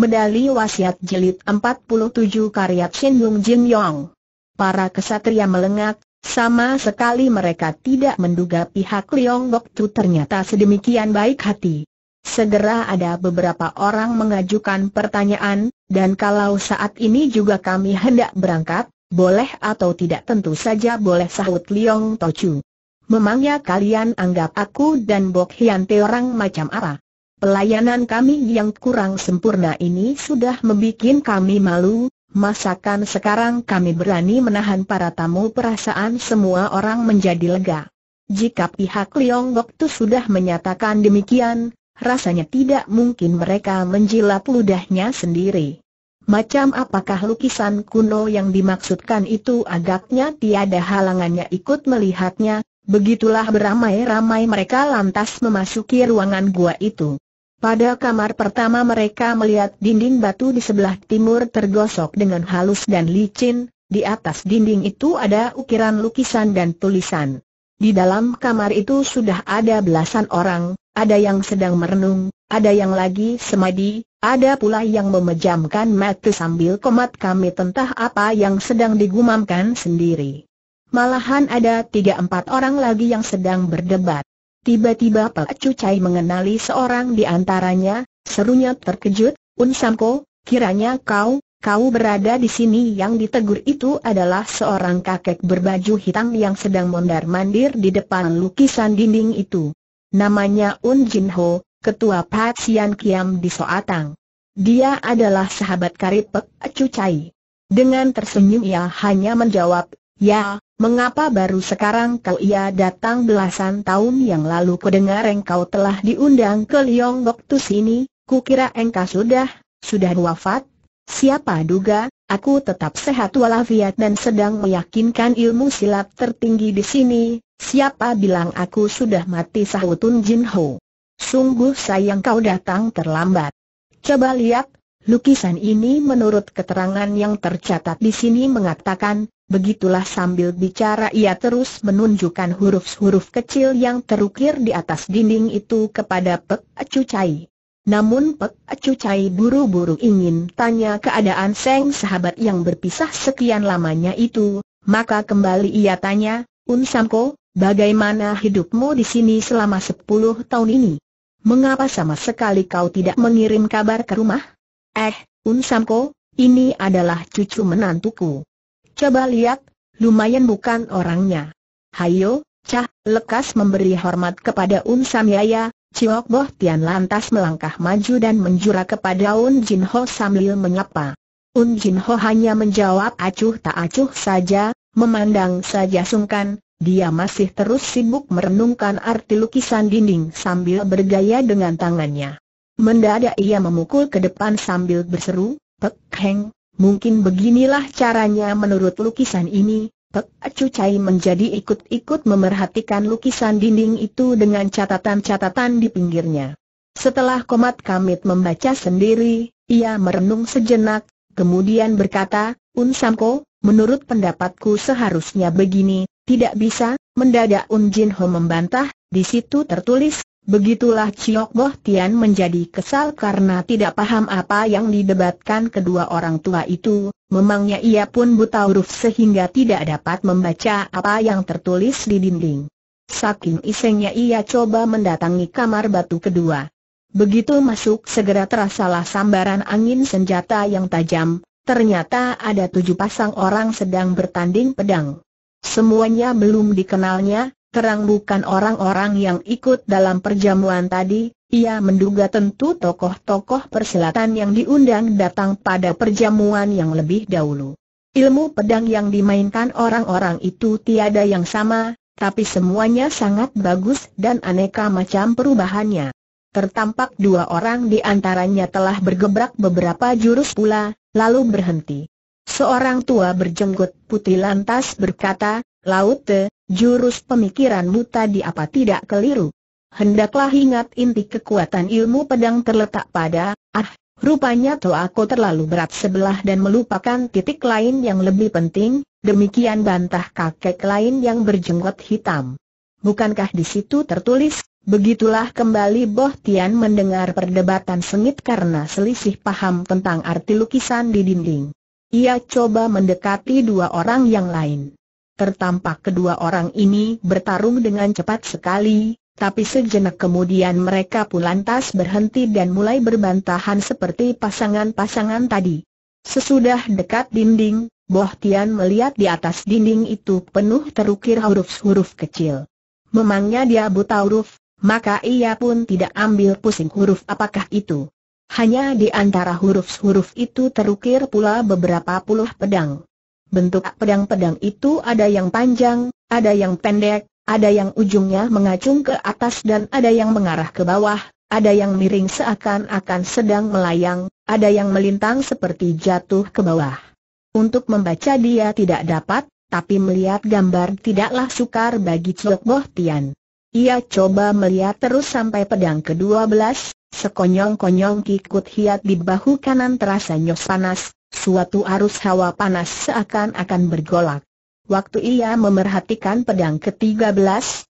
Medali Wasiat Jilid 47 Karya Shin Lung Jin Yong Para kesatria melengak, sama sekali mereka tidak menduga pihak Liang Bok Tu ternyata sedemikian baik hati. Segera ada beberapa orang mengajukan pertanyaan, dan kalau saat ini juga kami hendak berangkat, boleh atau tidak tentu saja boleh sahut Liong Tochu. Memangnya kalian anggap aku dan Bok Hian orang macam apa? Pelayanan kami yang kurang sempurna ini sudah membuat kami malu, masakan sekarang kami berani menahan para tamu perasaan semua orang menjadi lega. Jika pihak Liong Gok sudah menyatakan demikian, rasanya tidak mungkin mereka menjilat ludahnya sendiri. Macam apakah lukisan kuno yang dimaksudkan itu agaknya tiada halangannya ikut melihatnya, begitulah beramai-ramai mereka lantas memasuki ruangan gua itu. Pada kamar pertama mereka melihat dinding batu di sebelah timur tergosok dengan halus dan licin, di atas dinding itu ada ukiran lukisan dan tulisan. Di dalam kamar itu sudah ada belasan orang, ada yang sedang merenung, ada yang lagi semadi, ada pula yang memejamkan mata sambil komat kami tentah apa yang sedang digumamkan sendiri. Malahan ada tiga empat orang lagi yang sedang berdebat. Tiba-tiba Pak Cucai mengenali seorang di antaranya, serunya terkejut, Un Samko, kiranya kau, kau berada di sini yang ditegur itu adalah seorang kakek berbaju hitam yang sedang mondar-mandir di depan lukisan dinding itu. Namanya Un Jin Ho, ketua Pat Sian Kiam di Soatang. Dia adalah sahabat karib Pak Cucai. Dengan tersenyum ia hanya menjawab, ya, Mengapa baru sekarang kau ia datang belasan tahun yang lalu kudengar engkau telah diundang ke Liong Goktu sini, kukira engkau sudah, sudah wafat? Siapa duga, aku tetap sehat walafiat dan sedang meyakinkan ilmu silat tertinggi di sini, siapa bilang aku sudah mati sahutun Jinho? Jin Ho. Sungguh sayang kau datang terlambat. Coba lihat, lukisan ini menurut keterangan yang tercatat di sini mengatakan, Begitulah sambil bicara ia terus menunjukkan huruf-huruf kecil yang terukir di atas dinding itu kepada Pek Cai. Namun Pek Cai buru-buru ingin tanya keadaan Seng sahabat yang berpisah sekian lamanya itu, maka kembali ia tanya, Un Samko, bagaimana hidupmu di sini selama sepuluh tahun ini? Mengapa sama sekali kau tidak mengirim kabar ke rumah? Eh, Un Samko, ini adalah cucu menantuku. Coba lihat, lumayan bukan orangnya. Hayo, Cah, lekas memberi hormat kepada Un Yaya, ya, Ciok Boh Tian lantas melangkah maju dan menjura kepada Un Jin Ho sambil menyapa. Un Jin Ho hanya menjawab acuh tak acuh saja, memandang saja sungkan, dia masih terus sibuk merenungkan arti lukisan dinding sambil bergaya dengan tangannya. Mendadak ia memukul ke depan sambil berseru, Pek Heng, Mungkin beginilah caranya menurut lukisan ini, Pek Cai menjadi ikut-ikut memerhatikan lukisan dinding itu dengan catatan-catatan di pinggirnya. Setelah Komat Kamit membaca sendiri, ia merenung sejenak, kemudian berkata, Un Samko, menurut pendapatku seharusnya begini, tidak bisa, mendadak Un Jin Ho membantah, di situ tertulis, Begitulah Chiok Boh Tian menjadi kesal karena tidak paham apa yang didebatkan kedua orang tua itu, memangnya ia pun buta huruf sehingga tidak dapat membaca apa yang tertulis di dinding. Saking isengnya ia coba mendatangi kamar batu kedua. Begitu masuk segera terasalah sambaran angin senjata yang tajam, ternyata ada tujuh pasang orang sedang bertanding pedang. Semuanya belum dikenalnya, terang bukan orang-orang yang ikut dalam perjamuan tadi, ia menduga tentu tokoh-tokoh perselatan yang diundang datang pada perjamuan yang lebih dahulu. Ilmu pedang yang dimainkan orang-orang itu tiada yang sama, tapi semuanya sangat bagus dan aneka macam perubahannya. Tertampak dua orang di antaranya telah bergebrak beberapa jurus pula, lalu berhenti. Seorang tua berjenggot putih lantas berkata, Laute, jurus pemikiranmu tadi apa tidak keliru? Hendaklah ingat inti kekuatan ilmu pedang terletak pada, ah, rupanya aku terlalu berat sebelah dan melupakan titik lain yang lebih penting, demikian bantah kakek lain yang berjenggot hitam. Bukankah di situ tertulis, begitulah kembali Boh Tian mendengar perdebatan sengit karena selisih paham tentang arti lukisan di dinding. Ia coba mendekati dua orang yang lain tertampak kedua orang ini bertarung dengan cepat sekali, tapi sejenak kemudian mereka pun lantas berhenti dan mulai berbantahan seperti pasangan-pasangan tadi. Sesudah dekat dinding, Boh Tian melihat di atas dinding itu penuh terukir huruf-huruf kecil. Memangnya dia buta huruf, maka ia pun tidak ambil pusing huruf apakah itu. Hanya di antara huruf-huruf itu terukir pula beberapa puluh pedang. Bentuk pedang-pedang itu ada yang panjang, ada yang pendek, ada yang ujungnya mengacung ke atas dan ada yang mengarah ke bawah, ada yang miring seakan-akan sedang melayang, ada yang melintang seperti jatuh ke bawah. Untuk membaca dia tidak dapat, tapi melihat gambar tidaklah sukar bagi Chok Boh Tian. Ia coba melihat terus sampai pedang ke-12, sekonyong-konyong kikut hiat di bahu kanan terasa nyos panas, Suatu arus hawa panas seakan-akan bergolak. Waktu ia memerhatikan pedang ke-13,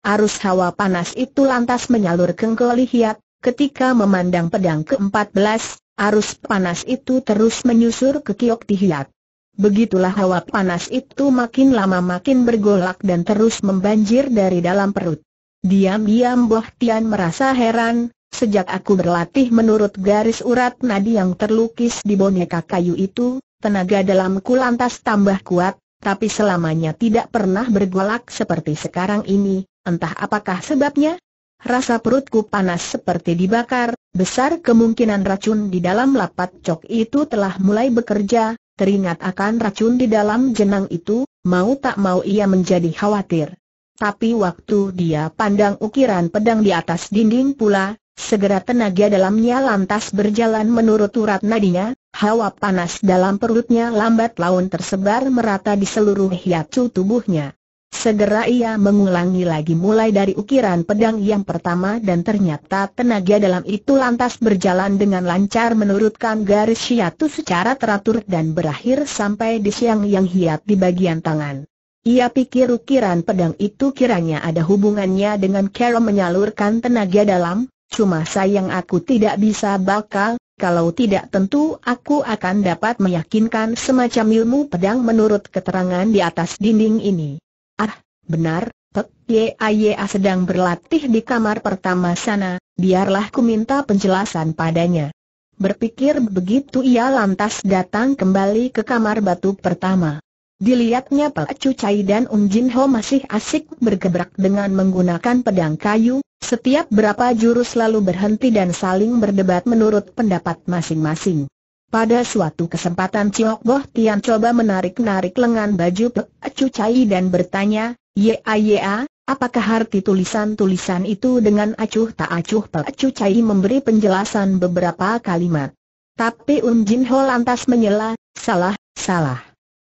arus hawa panas itu lantas menyalur ke kengkelihat, ketika memandang pedang ke-14, arus panas itu terus menyusur ke kiok tihiat. Begitulah hawa panas itu makin lama makin bergolak dan terus membanjir dari dalam perut. Diam-diam Boh Tian merasa heran, Sejak aku berlatih menurut garis urat nadi yang terlukis di boneka kayu itu, tenaga dalamku lantas tambah kuat, tapi selamanya tidak pernah bergolak seperti sekarang ini, entah apakah sebabnya. Rasa perutku panas seperti dibakar, besar kemungkinan racun di dalam lapat cok itu telah mulai bekerja, teringat akan racun di dalam jenang itu, mau tak mau ia menjadi khawatir. Tapi waktu dia pandang ukiran pedang di atas dinding pula, Segera tenaga dalamnya lantas berjalan menurut urat nadinya, hawa panas dalam perutnya lambat laun tersebar merata di seluruh hiatus tubuhnya. Segera ia mengulangi lagi mulai dari ukiran pedang yang pertama dan ternyata tenaga dalam itu lantas berjalan dengan lancar menurutkan garis hiatu secara teratur dan berakhir sampai di siang yang hiat di bagian tangan. Ia pikir ukiran pedang itu kiranya ada hubungannya dengan Carol menyalurkan tenaga dalam, Cuma sayang aku tidak bisa bakal, kalau tidak tentu aku akan dapat meyakinkan semacam ilmu pedang menurut keterangan di atas dinding ini. Ah, benar, Pek Yaya sedang berlatih di kamar pertama sana, biarlah ku minta penjelasan padanya. Berpikir begitu ia lantas datang kembali ke kamar batu pertama. Dilihatnya Cu Cai dan Un Jin Ho masih asik bergebrak dengan menggunakan pedang kayu, setiap berapa jurus lalu berhenti dan saling berdebat menurut pendapat masing-masing. Pada suatu kesempatan Ciok Boh Tian coba menarik-narik lengan baju Cu Cai dan bertanya, ya ya, apakah arti tulisan-tulisan itu dengan acuh tak acuh Cu Cai memberi penjelasan beberapa kalimat. Tapi Un Jin Ho lantas menyela, salah, salah.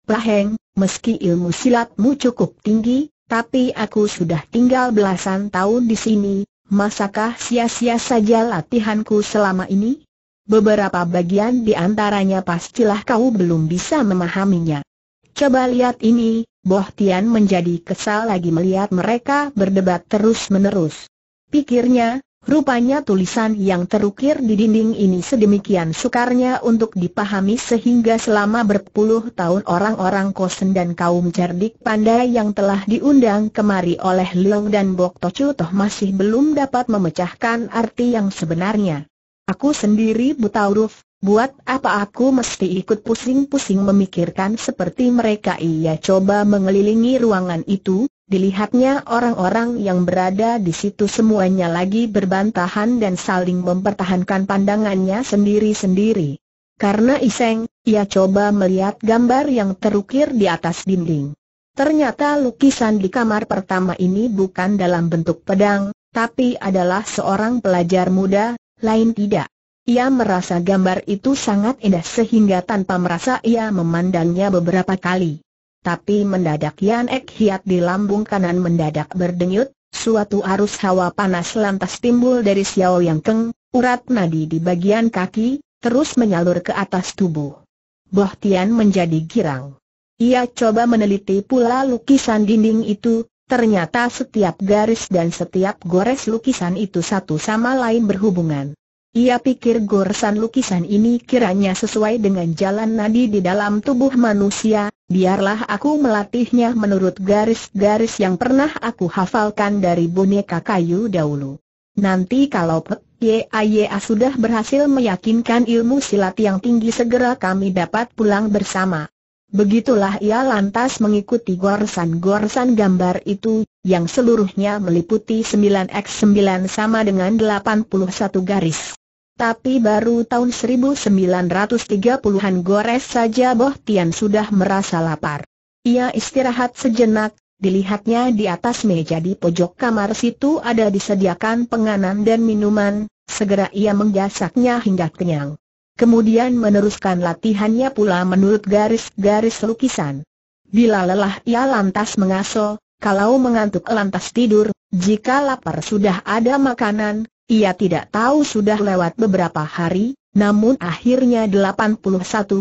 Laheng, meski ilmu silatmu cukup tinggi, tapi aku sudah tinggal belasan tahun di sini, masakah sia-sia saja latihanku selama ini? Beberapa bagian di antaranya pastilah kau belum bisa memahaminya. Coba lihat ini, Boh Tian menjadi kesal lagi melihat mereka berdebat terus-menerus. Pikirnya, Rupanya tulisan yang terukir di dinding ini sedemikian sukarnya untuk dipahami sehingga selama berpuluh tahun orang-orang kosen dan kaum cerdik pandai yang telah diundang kemari oleh Leong dan Bok Tocu toh masih belum dapat memecahkan arti yang sebenarnya. Aku sendiri buta huruf, buat apa aku mesti ikut pusing-pusing memikirkan seperti mereka ia coba mengelilingi ruangan itu, Dilihatnya orang-orang yang berada di situ semuanya lagi berbantahan dan saling mempertahankan pandangannya sendiri-sendiri. Karena iseng, ia coba melihat gambar yang terukir di atas dinding. Ternyata lukisan di kamar pertama ini bukan dalam bentuk pedang, tapi adalah seorang pelajar muda, lain tidak. Ia merasa gambar itu sangat indah sehingga tanpa merasa ia memandangnya beberapa kali tapi mendadak Yan Ek Hiat di lambung kanan mendadak berdenyut, suatu arus hawa panas lantas timbul dari Xiao Yang Keng, urat nadi di bagian kaki, terus menyalur ke atas tubuh. Boh Tian menjadi girang. Ia coba meneliti pula lukisan dinding itu, ternyata setiap garis dan setiap gores lukisan itu satu sama lain berhubungan. Ia pikir goresan lukisan ini kiranya sesuai dengan jalan nadi di dalam tubuh manusia, Biarlah aku melatihnya menurut garis-garis yang pernah aku hafalkan dari boneka kayu dahulu. Nanti kalau P.Y.A.Y.A. sudah berhasil meyakinkan ilmu silat yang tinggi segera kami dapat pulang bersama. Begitulah ia lantas mengikuti gorsan-gorsan gambar itu, yang seluruhnya meliputi 9x9 sama dengan 81 garis. Tapi baru tahun 1930-an gores saja Boh Tian sudah merasa lapar. Ia istirahat sejenak, dilihatnya di atas meja di pojok kamar situ ada disediakan penganan dan minuman, segera ia menggasaknya hingga kenyang. Kemudian meneruskan latihannya pula menurut garis-garis lukisan. Bila lelah ia lantas mengaso, kalau mengantuk lantas tidur, jika lapar sudah ada makanan, ia tidak tahu sudah lewat beberapa hari, namun akhirnya 81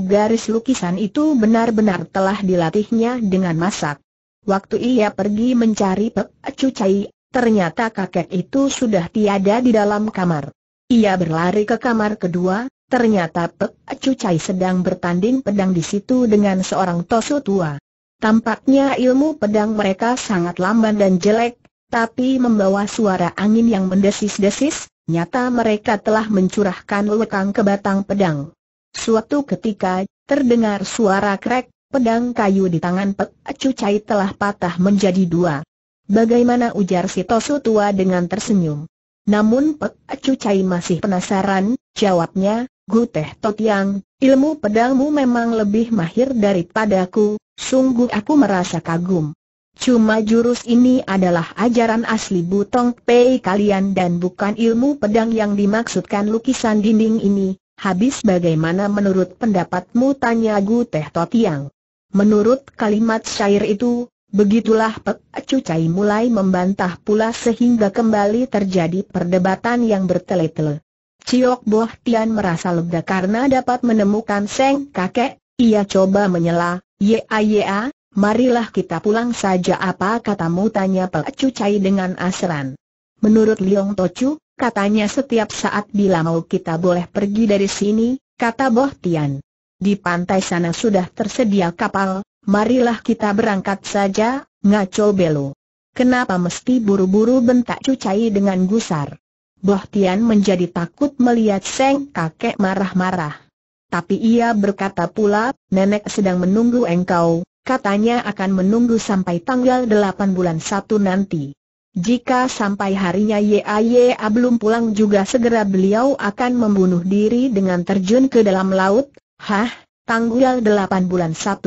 garis lukisan itu benar-benar telah dilatihnya dengan masak. Waktu ia pergi mencari Pek Cucai, ternyata kakek itu sudah tiada di dalam kamar. Ia berlari ke kamar kedua, ternyata Pek Cucai sedang bertanding pedang di situ dengan seorang tosu tua. Tampaknya ilmu pedang mereka sangat lamban dan jelek, tapi membawa suara angin yang mendesis-desis, nyata mereka telah mencurahkan lekang ke batang pedang. Suatu ketika, terdengar suara krek, pedang kayu di tangan Pek Cucai telah patah menjadi dua. Bagaimana ujar si Tosu tua dengan tersenyum. Namun Pek Cucai masih penasaran, jawabnya, Guteh Teh Totiang, ilmu pedangmu memang lebih mahir daripadaku, sungguh aku merasa kagum. Cuma jurus ini adalah ajaran asli Butong Pei kalian dan bukan ilmu pedang yang dimaksudkan lukisan dinding ini. Habis bagaimana menurut pendapatmu tanya Gu Teh Totiang. Menurut kalimat syair itu, begitulah Pek Cai mulai membantah pula sehingga kembali terjadi perdebatan yang bertele-tele. Ciok Boh Tian merasa lega karena dapat menemukan Seng kakek, ia coba menyela, ya ya, Marilah kita pulang saja apa katamu tanya Pek Cu Cai dengan asran. Menurut Liong Tocu, katanya setiap saat bila mau kita boleh pergi dari sini, kata Boh Tian. Di pantai sana sudah tersedia kapal, marilah kita berangkat saja, ngaco belo. Kenapa mesti buru-buru bentak Cucai Cai dengan gusar? Boh Tian menjadi takut melihat Seng kakek marah-marah. Tapi ia berkata pula, nenek sedang menunggu engkau, katanya akan menunggu sampai tanggal 8 bulan 1 nanti. Jika sampai harinya YAYA belum pulang juga segera beliau akan membunuh diri dengan terjun ke dalam laut, hah, tanggal 8 bulan 1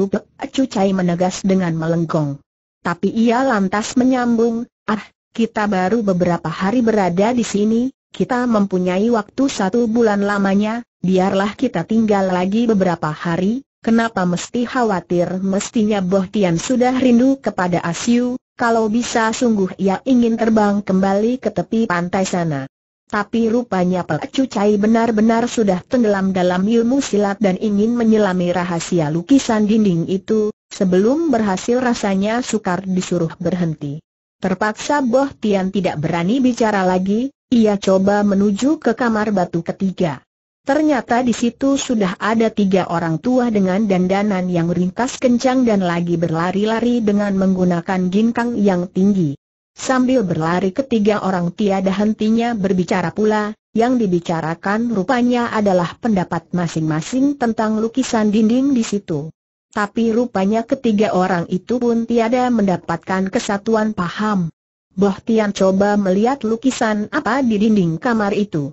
Cucai menegas dengan melengkung. Tapi ia lantas menyambung, ah, kita baru beberapa hari berada di sini, kita mempunyai waktu satu bulan lamanya, biarlah kita tinggal lagi beberapa hari, Kenapa mesti khawatir mestinya Boh Tian sudah rindu kepada Asiu, kalau bisa sungguh ia ingin terbang kembali ke tepi pantai sana. Tapi rupanya Pek Cu benar-benar sudah tenggelam dalam ilmu silat dan ingin menyelami rahasia lukisan dinding itu, sebelum berhasil rasanya sukar disuruh berhenti. Terpaksa Boh Tian tidak berani bicara lagi, ia coba menuju ke kamar batu ketiga. Ternyata di situ sudah ada tiga orang tua dengan dandanan yang ringkas kencang dan lagi berlari-lari dengan menggunakan ginkang yang tinggi. Sambil berlari ketiga orang tiada hentinya berbicara pula, yang dibicarakan rupanya adalah pendapat masing-masing tentang lukisan dinding di situ. Tapi rupanya ketiga orang itu pun tiada mendapatkan kesatuan paham. Boh Tian coba melihat lukisan apa di dinding kamar itu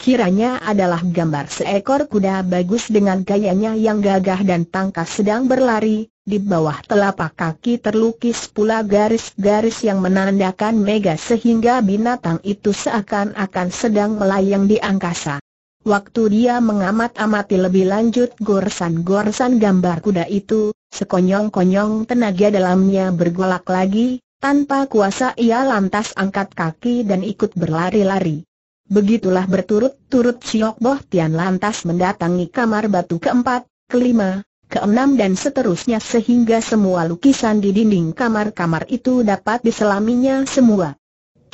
kiranya adalah gambar seekor kuda bagus dengan gayanya yang gagah dan tangkas sedang berlari, di bawah telapak kaki terlukis pula garis-garis yang menandakan mega sehingga binatang itu seakan-akan sedang melayang di angkasa. Waktu dia mengamat-amati lebih lanjut gorsan-gorsan gambar kuda itu, sekonyong-konyong tenaga dalamnya bergolak lagi, tanpa kuasa ia lantas angkat kaki dan ikut berlari-lari. Begitulah berturut-turut Siok Boh Tian lantas mendatangi kamar batu keempat, kelima, keenam dan seterusnya sehingga semua lukisan di dinding kamar-kamar itu dapat diselaminya semua.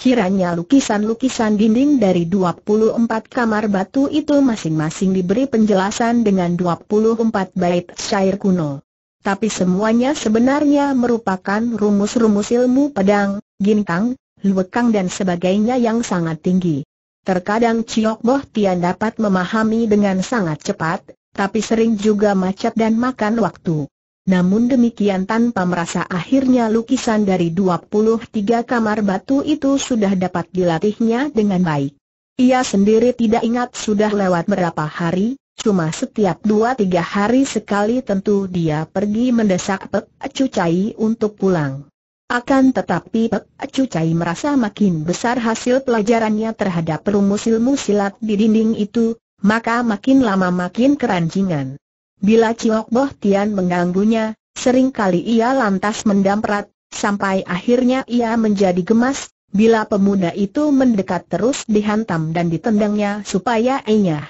Kiranya lukisan-lukisan dinding dari 24 kamar batu itu masing-masing diberi penjelasan dengan 24 bait syair kuno. Tapi semuanya sebenarnya merupakan rumus-rumus ilmu pedang, ginkang, luekang dan sebagainya yang sangat tinggi. Terkadang Ciok Boh Tian dapat memahami dengan sangat cepat, tapi sering juga macet dan makan waktu. Namun demikian tanpa merasa akhirnya lukisan dari 23 kamar batu itu sudah dapat dilatihnya dengan baik. Ia sendiri tidak ingat sudah lewat berapa hari, cuma setiap 2-3 hari sekali tentu dia pergi mendesak Pek Cucai untuk pulang. Akan tetapi Pek Cai merasa makin besar hasil pelajarannya terhadap rumus ilmu silat di dinding itu, maka makin lama makin keranjingan. Bila Ciok Boh Tian mengganggunya, seringkali ia lantas mendamprat, sampai akhirnya ia menjadi gemas, bila pemuda itu mendekat terus dihantam dan ditendangnya supaya enyah.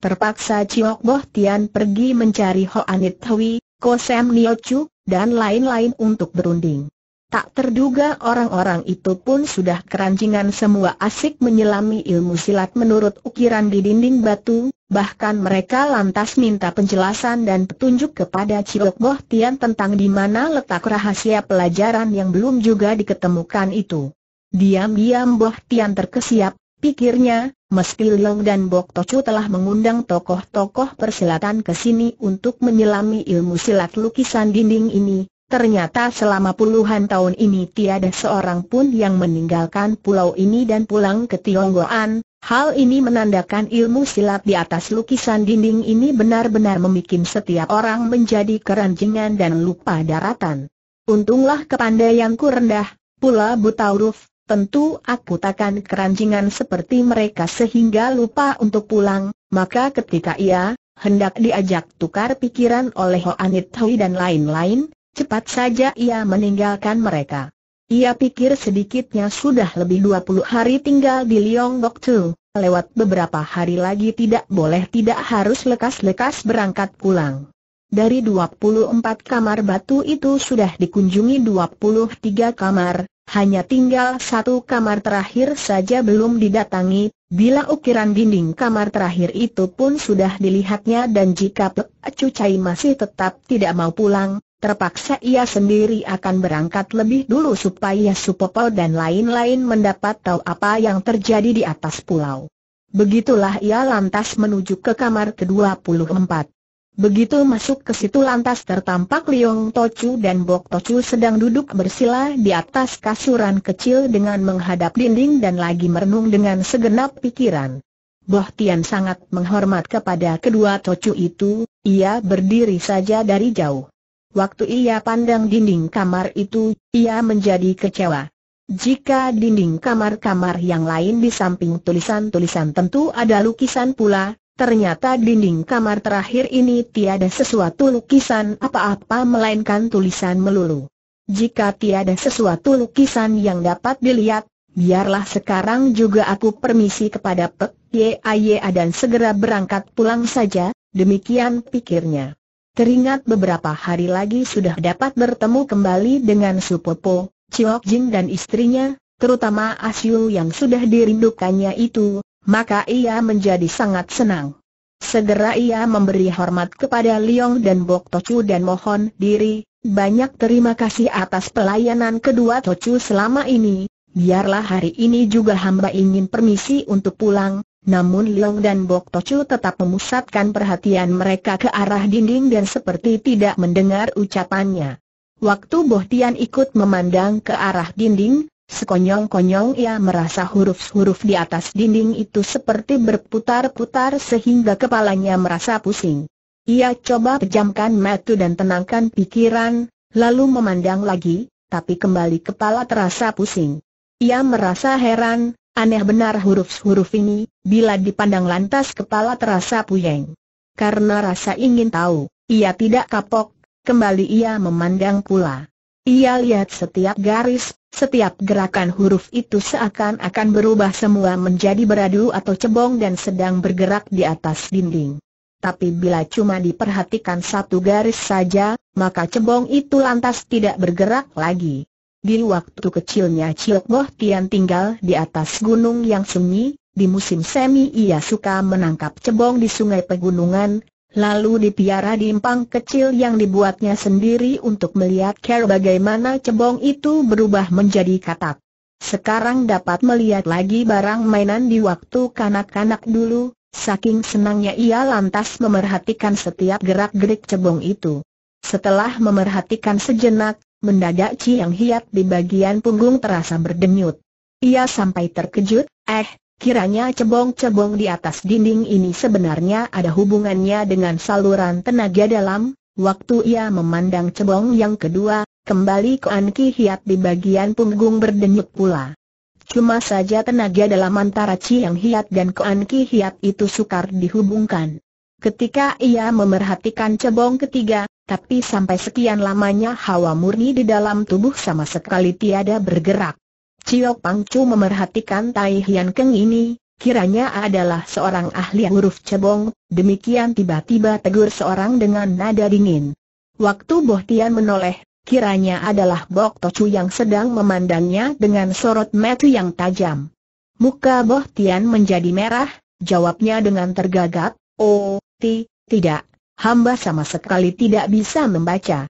Terpaksa Ciok Boh Tian pergi mencari Hoanit Hui, Kosem Niochu, dan lain-lain untuk berunding. Tak terduga orang-orang itu pun sudah keranjingan semua asik menyelami ilmu silat menurut ukiran di dinding batu, bahkan mereka lantas minta penjelasan dan petunjuk kepada Cilok Boh Tian tentang di mana letak rahasia pelajaran yang belum juga diketemukan itu. Diam-diam Boh Tian terkesiap, pikirnya, meski Leong dan Bok Tocu telah mengundang tokoh-tokoh persilatan ke sini untuk menyelami ilmu silat lukisan dinding ini, Ternyata selama puluhan tahun ini tiada seorang pun yang meninggalkan pulau ini dan pulang ke Tionggoan, hal ini menandakan ilmu silat di atas lukisan dinding ini benar-benar membuat setiap orang menjadi keranjingan dan lupa daratan. Untunglah kepandaianku rendah, pula buta huruf, tentu aku takkan keranjingan seperti mereka sehingga lupa untuk pulang, maka ketika ia, hendak diajak tukar pikiran oleh Hoanit Hui dan lain-lain, Cepat saja ia meninggalkan mereka. Ia pikir sedikitnya sudah lebih 20 hari tinggal di Liong Bok Tu, lewat beberapa hari lagi tidak boleh tidak harus lekas-lekas berangkat pulang. Dari 24 kamar batu itu sudah dikunjungi 23 kamar, hanya tinggal satu kamar terakhir saja belum didatangi, bila ukiran dinding kamar terakhir itu pun sudah dilihatnya dan jika Pek Cucai masih tetap tidak mau pulang, Terpaksa ia sendiri akan berangkat lebih dulu supaya Supopo dan lain-lain mendapat tahu apa yang terjadi di atas pulau. Begitulah ia lantas menuju ke kamar ke-24. Begitu masuk ke situ lantas tertampak Liong Tochu dan Bok Tochu sedang duduk bersila di atas kasuran kecil dengan menghadap dinding dan lagi merenung dengan segenap pikiran. Boh Tian sangat menghormat kepada kedua Tochu itu, ia berdiri saja dari jauh. Waktu ia pandang dinding kamar itu, ia menjadi kecewa. Jika dinding kamar-kamar yang lain di samping tulisan-tulisan tentu ada lukisan pula, ternyata dinding kamar terakhir ini tiada sesuatu lukisan apa-apa melainkan tulisan melulu. Jika tiada sesuatu lukisan yang dapat dilihat, biarlah sekarang juga aku permisi kepada Pek Ye dan segera berangkat pulang saja, demikian pikirnya. Teringat beberapa hari lagi sudah dapat bertemu kembali dengan Supopo, Chiok Jing dan istrinya, terutama Asyu yang sudah dirindukannya itu, maka ia menjadi sangat senang. Segera ia memberi hormat kepada Liong dan Bok Tochu dan mohon diri, banyak terima kasih atas pelayanan kedua Tochu selama ini, biarlah hari ini juga hamba ingin permisi untuk pulang, namun Liang dan Bok Tocu tetap memusatkan perhatian mereka ke arah dinding dan seperti tidak mendengar ucapannya. Waktu Boh Tian ikut memandang ke arah dinding, sekonyong-konyong ia merasa huruf-huruf di atas dinding itu seperti berputar-putar sehingga kepalanya merasa pusing. Ia coba pejamkan mata dan tenangkan pikiran, lalu memandang lagi, tapi kembali kepala terasa pusing. Ia merasa heran, aneh benar huruf-huruf ini, Bila dipandang lantas kepala terasa puyeng. Karena rasa ingin tahu, ia tidak kapok, kembali ia memandang pula. Ia lihat setiap garis, setiap gerakan huruf itu seakan-akan berubah semua menjadi beradu atau cebong dan sedang bergerak di atas dinding. Tapi bila cuma diperhatikan satu garis saja, maka cebong itu lantas tidak bergerak lagi. Di waktu kecilnya cilok boh Tian tinggal di atas gunung yang sunyi, di musim semi ia suka menangkap cebong di sungai pegunungan, lalu dipiara di empang kecil yang dibuatnya sendiri untuk melihat cara bagaimana cebong itu berubah menjadi katak. Sekarang dapat melihat lagi barang mainan di waktu kanak-kanak dulu, saking senangnya ia lantas memerhatikan setiap gerak-gerik cebong itu. Setelah memerhatikan sejenak, mendadak Ciang Hiat di bagian punggung terasa berdenyut. Ia sampai terkejut, eh, Kiranya cebong-cebong di atas dinding ini sebenarnya ada hubungannya dengan saluran tenaga dalam, waktu ia memandang cebong yang kedua, kembali ke Anki Hiat di bagian punggung berdenyut pula. Cuma saja tenaga dalam antara Yang Hiat dan ke Anki Hiat itu sukar dihubungkan. Ketika ia memerhatikan cebong ketiga, tapi sampai sekian lamanya hawa murni di dalam tubuh sama sekali tiada bergerak. Cio Pangcu memerhatikan Tai Hian Keng ini, kiranya adalah seorang ahli huruf cebong, demikian tiba-tiba tegur seorang dengan nada dingin. Waktu Boh Tian menoleh, kiranya adalah Bok Chu yang sedang memandangnya dengan sorot metu yang tajam. Muka Boh Tian menjadi merah, jawabnya dengan tergagap, Oh, ti, tidak, hamba sama sekali tidak bisa membaca.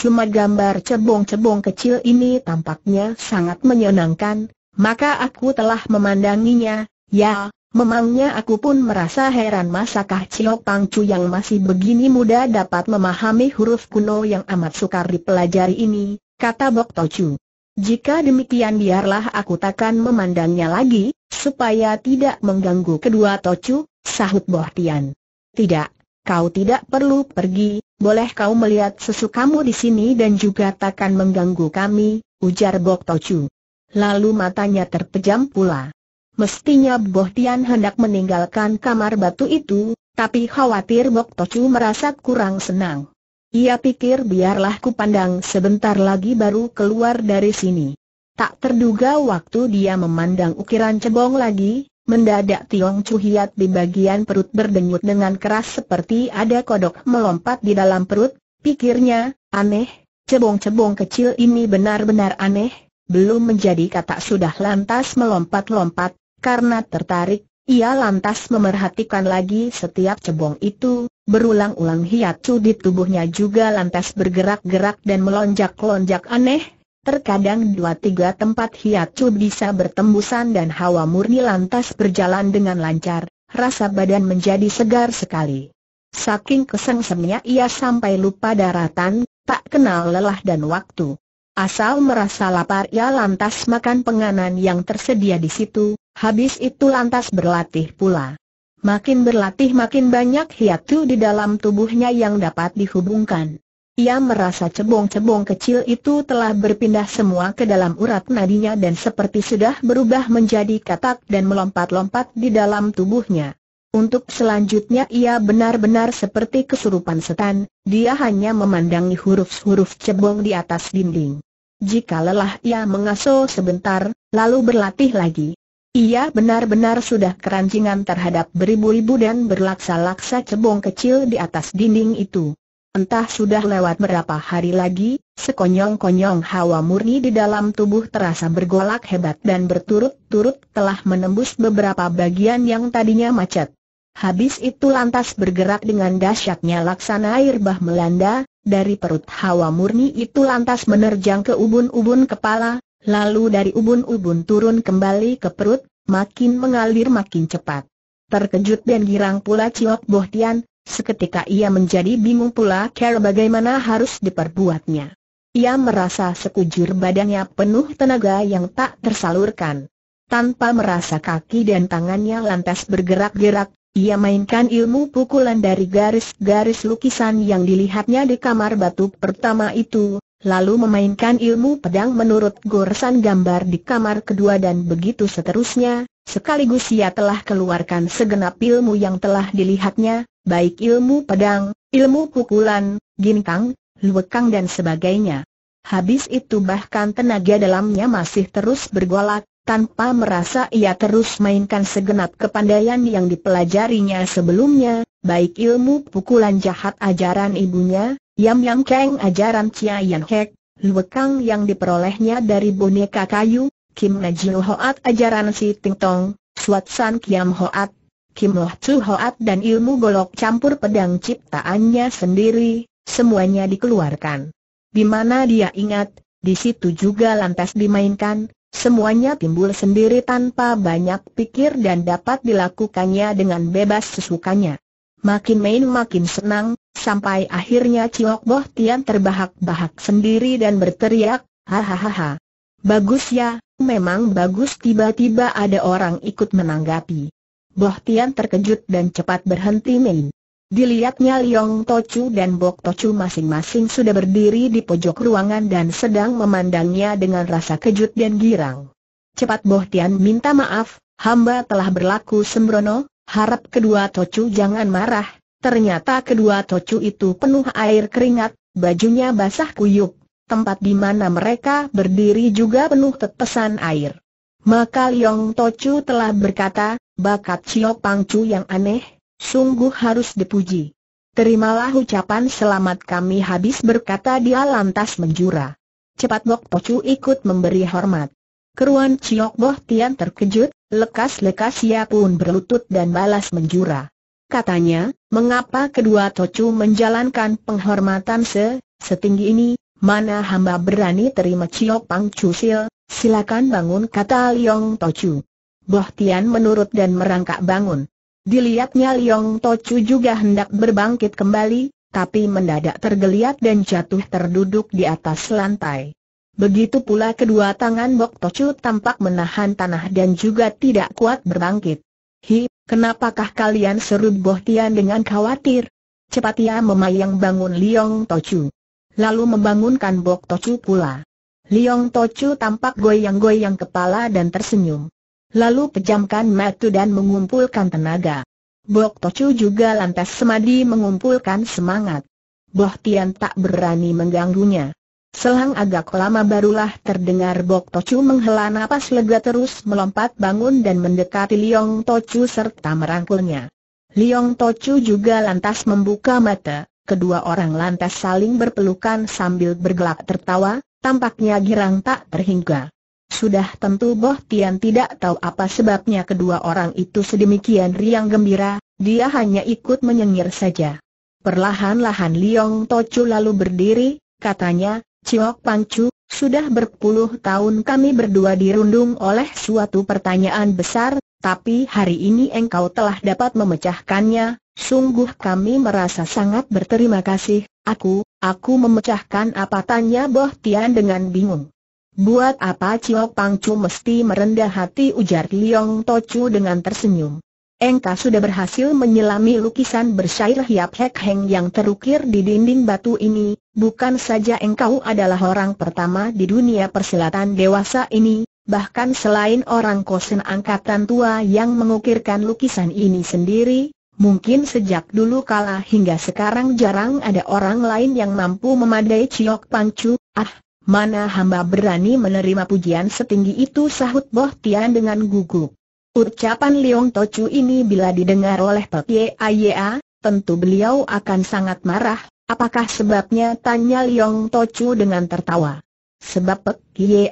Cuma gambar cebong-cebong kecil ini tampaknya sangat menyenangkan, maka aku telah memandanginya, ya, memangnya aku pun merasa heran masakah cilok Pangcu yang masih begini muda dapat memahami huruf kuno yang amat sukar dipelajari ini, kata Bok Tocu. Jika demikian biarlah aku takkan memandangnya lagi, supaya tidak mengganggu kedua Tocu, sahut Boh Tian. Tidak, Kau tidak perlu pergi, boleh kau melihat sesukamu di sini dan juga takkan mengganggu kami, ujar Bok Tocu. Lalu matanya terpejam pula. Mestinya Boh Tian hendak meninggalkan kamar batu itu, tapi khawatir Bok Tocu merasa kurang senang. Ia pikir biarlah ku pandang sebentar lagi baru keluar dari sini. Tak terduga waktu dia memandang ukiran cebong lagi, Mendadak Tiong Chu Hiat di bagian perut berdenyut dengan keras seperti ada kodok melompat di dalam perut, pikirnya, aneh, cebong-cebong kecil ini benar-benar aneh, belum menjadi kata sudah lantas melompat-lompat, karena tertarik, ia lantas memerhatikan lagi setiap cebong itu, berulang-ulang Hiat Chu di tubuhnya juga lantas bergerak-gerak dan melonjak-lonjak aneh, Terkadang dua tiga tempat hiat cu bisa bertembusan dan hawa murni lantas berjalan dengan lancar, rasa badan menjadi segar sekali. Saking kesengsemnya ia sampai lupa daratan, tak kenal lelah dan waktu. Asal merasa lapar ia lantas makan penganan yang tersedia di situ, habis itu lantas berlatih pula. Makin berlatih makin banyak hiatu di dalam tubuhnya yang dapat dihubungkan. Ia merasa cebong-cebong kecil itu telah berpindah semua ke dalam urat nadinya dan seperti sudah berubah menjadi katak dan melompat-lompat di dalam tubuhnya. Untuk selanjutnya ia benar-benar seperti kesurupan setan, dia hanya memandangi huruf-huruf cebong di atas dinding. Jika lelah ia mengasuh sebentar, lalu berlatih lagi. Ia benar-benar sudah keranjingan terhadap beribu-ribu dan berlaksa-laksa cebong kecil di atas dinding itu. Entah sudah lewat berapa hari lagi, sekonyong-konyong hawa murni di dalam tubuh terasa bergolak hebat dan berturut-turut telah menembus beberapa bagian yang tadinya macet. Habis itu lantas bergerak dengan dahsyatnya laksana air bah melanda, dari perut hawa murni itu lantas menerjang ke ubun-ubun kepala, lalu dari ubun-ubun turun kembali ke perut, makin mengalir makin cepat. Terkejut dan girang pula Ciok Bohtian, Seketika ia menjadi bingung pula cara bagaimana harus diperbuatnya. Ia merasa sekujur badannya penuh tenaga yang tak tersalurkan. Tanpa merasa kaki dan tangannya lantas bergerak-gerak, ia mainkan ilmu pukulan dari garis-garis lukisan yang dilihatnya di kamar batu pertama itu, lalu memainkan ilmu pedang menurut goresan gambar di kamar kedua dan begitu seterusnya, Sekaligus ia telah keluarkan segenap ilmu yang telah dilihatnya, baik ilmu pedang, ilmu pukulan, ginkang, luekang dan sebagainya. Habis itu bahkan tenaga dalamnya masih terus bergolak, tanpa merasa ia terus mainkan segenap kepandaian yang dipelajarinya sebelumnya, baik ilmu pukulan jahat ajaran ibunya, Yam Yam Kang ajaran Chia Yan Hek, luekang yang diperolehnya dari boneka kayu, Kim Najio Hoat ajaran si Ting Tong, Swat San Kiam Hoat, Kim Loh Tzu Hoat dan ilmu golok campur pedang ciptaannya sendiri, semuanya dikeluarkan. Di mana dia ingat, di situ juga lantas dimainkan, semuanya timbul sendiri tanpa banyak pikir dan dapat dilakukannya dengan bebas sesukanya. Makin main makin senang, sampai akhirnya Ciok Boh Tian terbahak-bahak sendiri dan berteriak, hahaha. Bagus ya, Memang bagus tiba-tiba ada orang ikut menanggapi. Boh Tian terkejut dan cepat berhenti main. Dilihatnya Liong Tochu dan Bok Tochu masing-masing sudah berdiri di pojok ruangan dan sedang memandangnya dengan rasa kejut dan girang. Cepat Boh Tian minta maaf, hamba telah berlaku sembrono, harap kedua Tochu jangan marah. Ternyata kedua Tochu itu penuh air keringat, bajunya basah kuyuk tempat di mana mereka berdiri juga penuh tetesan air. Maka Liong Tochu telah berkata, bakat Cio Pangcu yang aneh, sungguh harus dipuji. Terimalah ucapan selamat kami habis berkata dia lantas menjura. Cepat Bok Tochu ikut memberi hormat. Keruan Ciok Boh Tian terkejut, lekas-lekas ia pun berlutut dan balas menjura. Katanya, mengapa kedua Tochu menjalankan penghormatan se, setinggi ini, Mana hamba berani terima Ciok Pang Cusil, silakan bangun kata Liong Tochu. Boh Tian menurut dan merangkak bangun. Dilihatnya Liong Tochu juga hendak berbangkit kembali, tapi mendadak tergeliat dan jatuh terduduk di atas lantai. Begitu pula kedua tangan Bok Tochu tampak menahan tanah dan juga tidak kuat berbangkit. Hi, kenapakah kalian seru Boh Tian dengan khawatir? Cepat ia memayang bangun Liong Tochu lalu membangunkan Bok Tocu pula. Liong Tocu tampak goyang-goyang kepala dan tersenyum. Lalu pejamkan mata dan mengumpulkan tenaga. Bok Tocu juga lantas semadi mengumpulkan semangat. Boh Tian tak berani mengganggunya. Selang agak lama barulah terdengar Bok Tocu menghela nafas lega terus melompat bangun dan mendekati Liong Tocu serta merangkulnya. Liong Tocu juga lantas membuka mata, kedua orang lantas saling berpelukan sambil bergelak tertawa, tampaknya girang tak terhingga. Sudah tentu Boh Tian tidak tahu apa sebabnya kedua orang itu sedemikian riang gembira, dia hanya ikut menyengir saja. Perlahan-lahan Liong Tocu lalu berdiri, katanya, Ciok Pancu, sudah berpuluh tahun kami berdua dirundung oleh suatu pertanyaan besar, tapi hari ini engkau telah dapat memecahkannya, sungguh kami merasa sangat berterima kasih, aku, aku memecahkan apa tanya Boh Tian dengan bingung. Buat apa Cio Pangcu mesti merendah hati ujar Liong Tocu dengan tersenyum. Engkau sudah berhasil menyelami lukisan bersyair Hiap Hek Heng yang terukir di dinding batu ini, bukan saja engkau adalah orang pertama di dunia persilatan dewasa ini, bahkan selain orang kosen angkatan tua yang mengukirkan lukisan ini sendiri, mungkin sejak dulu kala hingga sekarang jarang ada orang lain yang mampu memadai Ciok Pangcu, ah, mana hamba berani menerima pujian setinggi itu sahut Boh Tian dengan gugup. Ucapan Leong Tocu ini bila didengar oleh Ye Ayea, tentu beliau akan sangat marah, apakah sebabnya tanya Leong Tocu dengan tertawa. Sebab Pek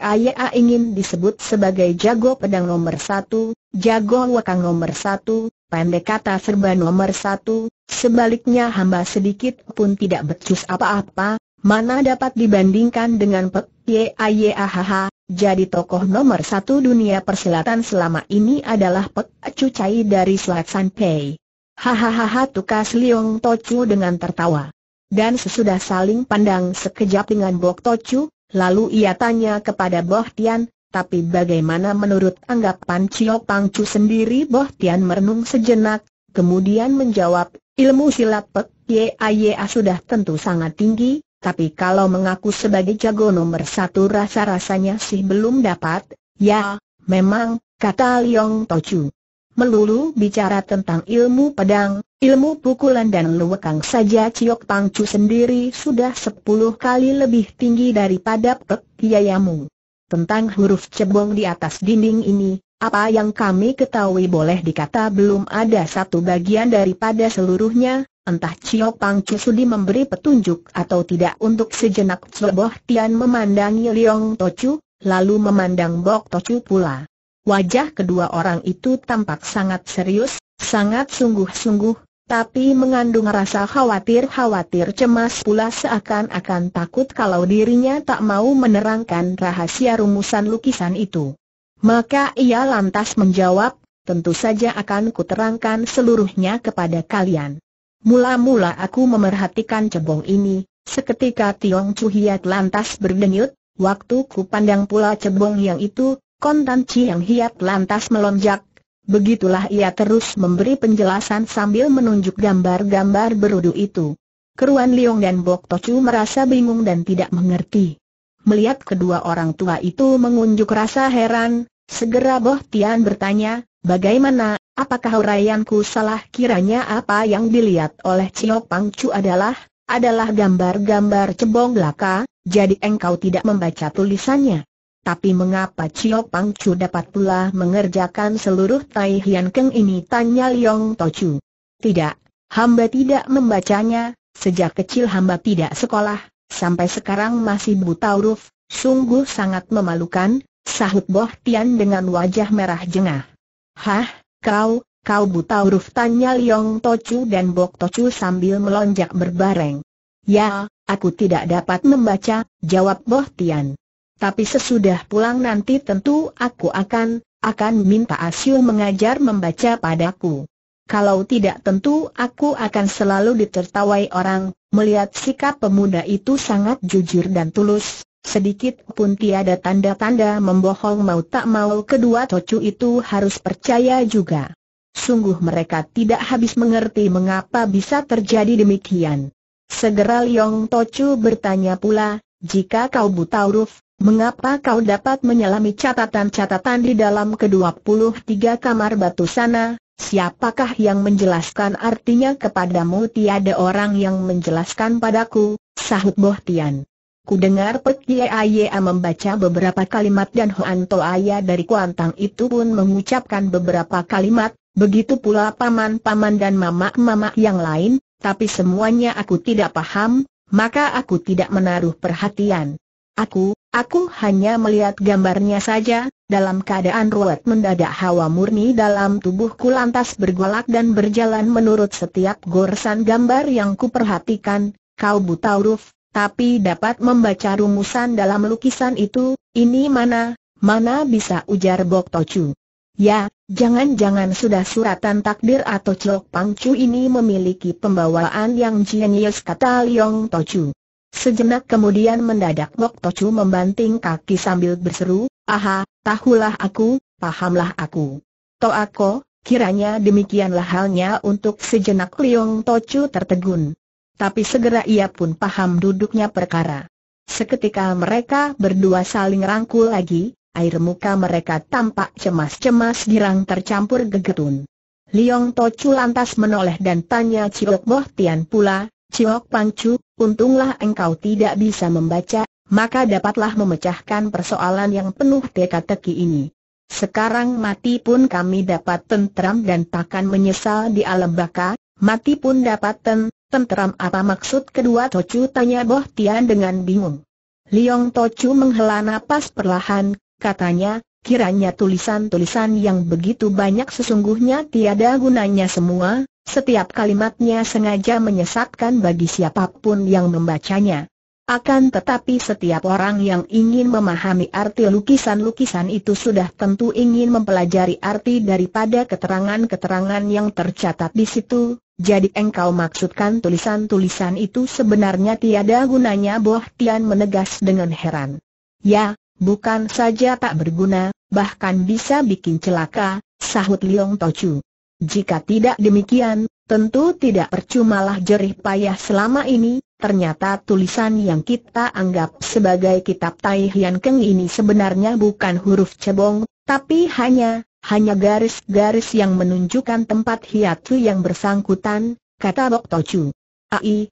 A ingin disebut sebagai jago pedang nomor satu, jago wakang nomor satu, pendek kata serba nomor satu, sebaliknya hamba sedikit pun tidak becus apa-apa, mana dapat dibandingkan dengan Pek Yaya jadi tokoh nomor satu dunia persilatan selama ini adalah Pek Cucai dari Selat Sanpei. Hahaha tukas Liong Tocu dengan tertawa. Dan sesudah saling pandang sekejap dengan Bok Tocu, Lalu ia tanya kepada Boh Tian, tapi bagaimana menurut anggapan Pang Pangcu sendiri Boh Tian merenung sejenak, kemudian menjawab, ilmu silat Pek Yaya sudah tentu sangat tinggi, tapi kalau mengaku sebagai jago nomor satu rasa-rasanya sih belum dapat, ya, memang, kata Liong Tochu melulu bicara tentang ilmu pedang, ilmu pukulan dan luwekang saja Ciok Pangcu sendiri sudah sepuluh kali lebih tinggi daripada Pek Kiyayamu. Tentang huruf cebong di atas dinding ini, apa yang kami ketahui boleh dikata belum ada satu bagian daripada seluruhnya, entah Ciok Pangcu Sudi memberi petunjuk atau tidak untuk sejenak Ceboh Tian memandangi Liong Tocu, lalu memandang Bok Tocu pula. Wajah kedua orang itu tampak sangat serius, sangat sungguh-sungguh, tapi mengandung rasa khawatir-khawatir cemas pula seakan-akan takut kalau dirinya tak mau menerangkan rahasia rumusan lukisan itu. Maka ia lantas menjawab, tentu saja akan kuterangkan seluruhnya kepada kalian. Mula-mula aku memerhatikan cebong ini, seketika Tiong Chu Hiat lantas berdenyut, waktu ku pandang pula cebong yang itu, Kontan yang Hiat lantas melonjak. Begitulah ia terus memberi penjelasan sambil menunjuk gambar-gambar berudu itu. Keruan Liong dan Bok Tocu merasa bingung dan tidak mengerti. Melihat kedua orang tua itu mengunjuk rasa heran, segera Boh Tian bertanya, bagaimana, apakah urayanku salah kiranya apa yang dilihat oleh Pang Chu adalah, adalah gambar-gambar cebong laka, jadi engkau tidak membaca tulisannya. Tapi mengapa Cio Chu dapat pula mengerjakan seluruh Tai Hian Keng ini? Tanya Liong Chu. Tidak, hamba tidak membacanya, sejak kecil hamba tidak sekolah, sampai sekarang masih buta huruf, sungguh sangat memalukan, sahut Boh Tian dengan wajah merah jengah. Hah, kau, kau buta huruf tanya Liong Chu dan Bok Chu sambil melonjak berbareng. Ya, aku tidak dapat membaca, jawab Boh Tian tapi sesudah pulang nanti tentu aku akan, akan minta Asyu mengajar membaca padaku. Kalau tidak tentu aku akan selalu ditertawai orang, melihat sikap pemuda itu sangat jujur dan tulus, sedikit pun tiada tanda-tanda membohong mau tak mau kedua tocu itu harus percaya juga. Sungguh mereka tidak habis mengerti mengapa bisa terjadi demikian. Segera Liong Tocu bertanya pula, jika kau buta huruf, Mengapa kau dapat menyelami catatan-catatan di dalam ke-23 kamar batu sana? Siapakah yang menjelaskan artinya kepadamu? Tiada orang yang menjelaskan padaku, sahut Bohtian. Kudengar Pek Aya membaca beberapa kalimat dan Hoan Toaya dari Kuantang itu pun mengucapkan beberapa kalimat, begitu pula paman-paman dan mamak-mamak yang lain, tapi semuanya aku tidak paham, maka aku tidak menaruh perhatian. Aku, Aku hanya melihat gambarnya saja, dalam keadaan ruwet mendadak hawa murni dalam tubuhku lantas bergolak dan berjalan menurut setiap goresan gambar yang kuperhatikan, kau buta huruf, tapi dapat membaca rumusan dalam lukisan itu, ini mana, mana bisa ujar Bok Tocu. Ya, jangan-jangan sudah suratan takdir atau celok pangcu ini memiliki pembawaan yang jenius kata Liong Tocu. Sejenak kemudian mendadak Mok Tocu membanting kaki sambil berseru, Aha, tahulah aku, pahamlah aku. Toako, kiranya demikianlah halnya untuk sejenak Liong Tocu tertegun. Tapi segera ia pun paham duduknya perkara. Seketika mereka berdua saling rangkul lagi, air muka mereka tampak cemas-cemas girang tercampur gegetun. Liong Tocu lantas menoleh dan tanya Ciok Moh Tian pula, Ciok Pangcu, untunglah engkau tidak bisa membaca, maka dapatlah memecahkan persoalan yang penuh teka-teki ini. Sekarang mati pun kami dapat tentram dan takkan menyesal di alam baka, mati pun dapat ten, tentram apa maksud kedua Tocu tanya Boh Tian dengan bingung. Liong Tocu menghela napas perlahan, katanya, kiranya tulisan-tulisan yang begitu banyak sesungguhnya tiada gunanya semua, setiap kalimatnya sengaja menyesatkan bagi siapapun yang membacanya. Akan tetapi setiap orang yang ingin memahami arti lukisan-lukisan itu sudah tentu ingin mempelajari arti daripada keterangan-keterangan yang tercatat di situ, jadi engkau maksudkan tulisan-tulisan itu sebenarnya tiada gunanya Boh Tian menegas dengan heran. Ya, bukan saja tak berguna, bahkan bisa bikin celaka, sahut Liong Tochu. Jika tidak demikian, tentu tidak percumalah jerih payah selama ini, ternyata tulisan yang kita anggap sebagai kitab Tai Hian Keng ini sebenarnya bukan huruf cebong, tapi hanya, hanya garis-garis yang menunjukkan tempat hiatu yang bersangkutan, kata Bok Tochu. AI,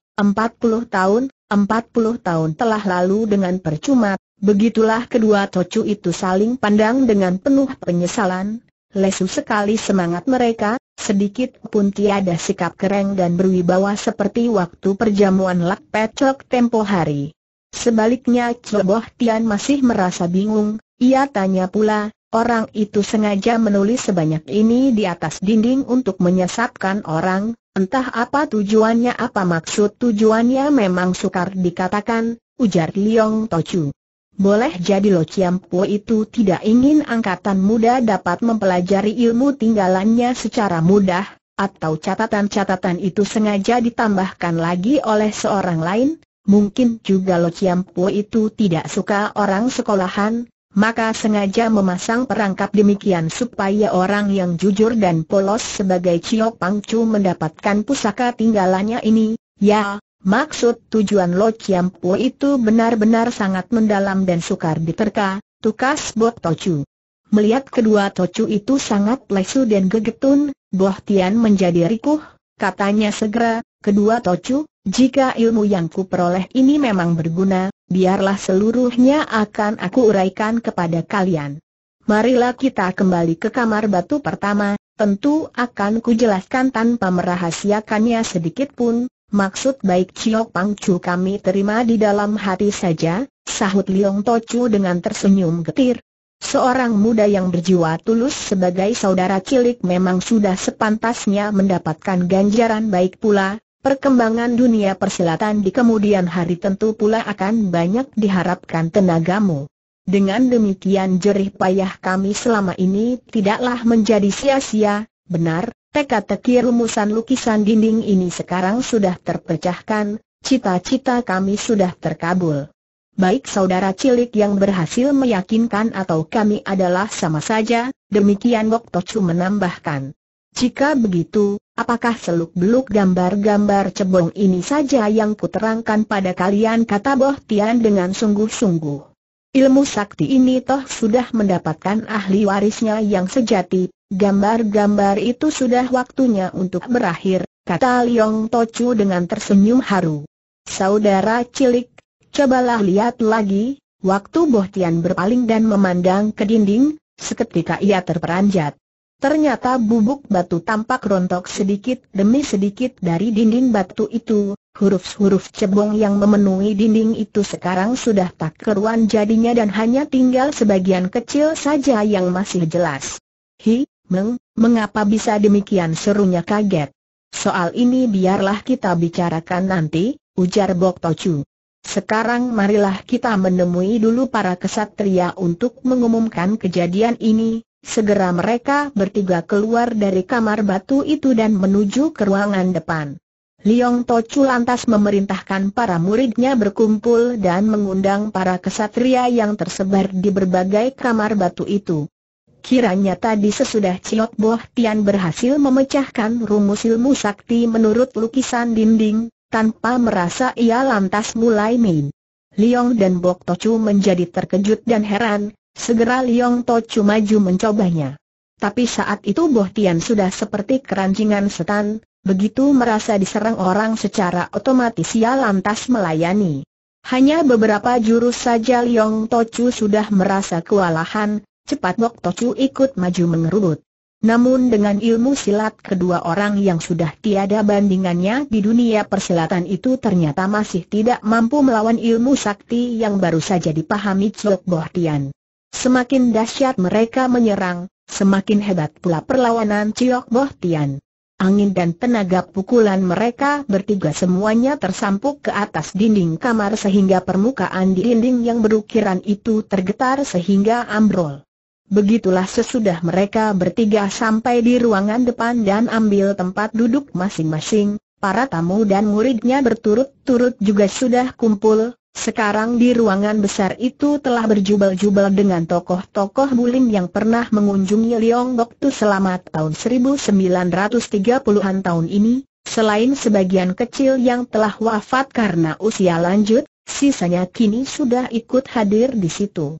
puluh tahun, empat puluh tahun telah lalu dengan percuma, begitulah kedua Tochu itu saling pandang dengan penuh penyesalan, lesu sekali semangat mereka, sedikit pun tiada sikap kereng dan berwibawa seperti waktu perjamuan lak pecok tempo hari. Sebaliknya Ceboh Tian masih merasa bingung, ia tanya pula, orang itu sengaja menulis sebanyak ini di atas dinding untuk menyesatkan orang, entah apa tujuannya apa maksud tujuannya memang sukar dikatakan, ujar Liong Tochu. Boleh jadi Lo Po itu tidak ingin angkatan muda dapat mempelajari ilmu tinggalannya secara mudah, atau catatan-catatan itu sengaja ditambahkan lagi oleh seorang lain, mungkin juga Lo Po itu tidak suka orang sekolahan, maka sengaja memasang perangkap demikian supaya orang yang jujur dan polos sebagai Cio Pangcu mendapatkan pusaka tinggalannya ini, ya, Maksud tujuan Lo Chiam Po itu benar-benar sangat mendalam dan sukar diterka, tukas buat Tocu. Melihat kedua Tocu itu sangat lesu dan gegetun, Boh Tian menjadi rikuh, katanya segera, kedua Tocu, jika ilmu yang ku peroleh ini memang berguna, biarlah seluruhnya akan aku uraikan kepada kalian. Marilah kita kembali ke kamar batu pertama, tentu akan kujelaskan tanpa merahasiakannya sedikit pun, Maksud baik Ciok Pang Chu kami terima di dalam hati saja, sahut Liong Tochu dengan tersenyum getir. Seorang muda yang berjiwa tulus sebagai saudara cilik memang sudah sepantasnya mendapatkan ganjaran baik pula, perkembangan dunia persilatan di kemudian hari tentu pula akan banyak diharapkan tenagamu. Dengan demikian jerih payah kami selama ini tidaklah menjadi sia-sia, benar, Teka-teki rumusan lukisan dinding ini sekarang sudah terpecahkan, cita-cita kami sudah terkabul. Baik saudara cilik yang berhasil meyakinkan atau kami adalah sama saja, demikian Gok Tocu menambahkan. Jika begitu, apakah seluk-beluk gambar-gambar cebong ini saja yang kuterangkan pada kalian kata Boh Tian dengan sungguh-sungguh. Ilmu sakti ini toh sudah mendapatkan ahli warisnya yang sejati, gambar-gambar itu sudah waktunya untuk berakhir, kata Liong Tocu dengan tersenyum haru. Saudara cilik, cobalah lihat lagi, waktu Boh Tian berpaling dan memandang ke dinding, seketika ia terperanjat. Ternyata bubuk batu tampak rontok sedikit demi sedikit dari dinding batu itu, Huruf-huruf cebong yang memenuhi dinding itu sekarang sudah tak keruan jadinya dan hanya tinggal sebagian kecil saja yang masih jelas. Hi, Meng, mengapa bisa demikian serunya kaget? Soal ini biarlah kita bicarakan nanti, ujar Bok Tocu. Sekarang marilah kita menemui dulu para kesatria untuk mengumumkan kejadian ini. Segera mereka bertiga keluar dari kamar batu itu dan menuju ke ruangan depan. Liong Tocu lantas memerintahkan para muridnya berkumpul dan mengundang para kesatria yang tersebar di berbagai kamar batu itu. Kiranya tadi sesudah Ciot Boh Tian berhasil memecahkan rumus ilmu sakti menurut lukisan dinding, tanpa merasa ia lantas mulai main. Liong dan Bok Tocu menjadi terkejut dan heran, segera Liong Tocu maju mencobanya. Tapi saat itu Boh Tian sudah seperti keranjingan setan, Begitu merasa diserang orang secara otomatis ia lantas melayani. Hanya beberapa jurus saja Liong Tocu sudah merasa kewalahan, cepat Bok Tocu ikut maju mengerubut. Namun dengan ilmu silat kedua orang yang sudah tiada bandingannya di dunia persilatan itu ternyata masih tidak mampu melawan ilmu sakti yang baru saja dipahami Chok Bohtian. Semakin dahsyat mereka menyerang, semakin hebat pula perlawanan Chok Bohtian angin dan tenaga pukulan mereka bertiga semuanya tersampuk ke atas dinding kamar sehingga permukaan dinding yang berukiran itu tergetar sehingga ambrol. Begitulah sesudah mereka bertiga sampai di ruangan depan dan ambil tempat duduk masing-masing, para tamu dan muridnya berturut-turut juga sudah kumpul, sekarang di ruangan besar itu telah berjubel-jubel dengan tokoh-tokoh bulim yang pernah mengunjungi Liong Bok Tu selama tahun 1930-an tahun ini, selain sebagian kecil yang telah wafat karena usia lanjut, sisanya kini sudah ikut hadir di situ.